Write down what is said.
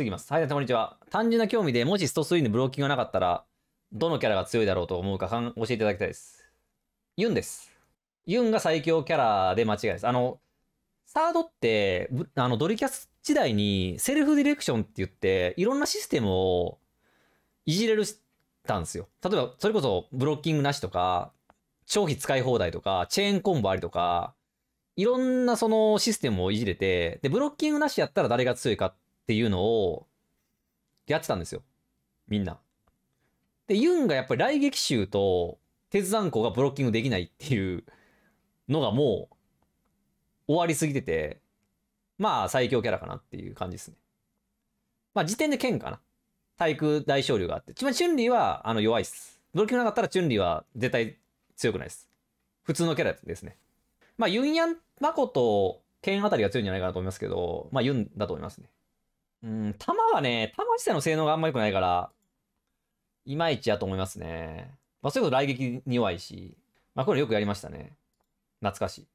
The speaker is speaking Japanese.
次いきます。はい、こんにちは。単純な興味で、もしスト3にブロッキングがなかったら、どのキャラが強いだろうと思うか教えていただきたいです。ユンです。ユンが最強キャラで間違いです。あの、サードって、あのドリキャス時代にセルフディレクションって言って、いろんなシステムをいじれるたんですよ。例えば、それこそブロッキングなしとか、商品使い放題とか、チェーンコンボありとか、いろんなそのシステムをいじれて、で、ブロッキングなしやったら誰が強いかっっていうのをやってたんですよ。みんな。で、ユンがやっぱり雷撃衆と鉄山鋼がブロッキングできないっていうのがもう終わりすぎてて、まあ最強キャラかなっていう感じですね。まあ時点で剣かな。対空大勝利があって。ちまチュンリーはあの弱いっす。ブロッキングなかったらチュンリーは絶対強くないです。普通のキャラですね。まあユンヤン、マコと剣あたりが強いんじゃないかなと思いますけど、まあユンだと思いますね。うん、弾はね、弾自体の性能があんま良くないから、いまいちやと思いますね。まあ、それこそ来撃に弱いし、まあ、これよくやりましたね。懐かしい。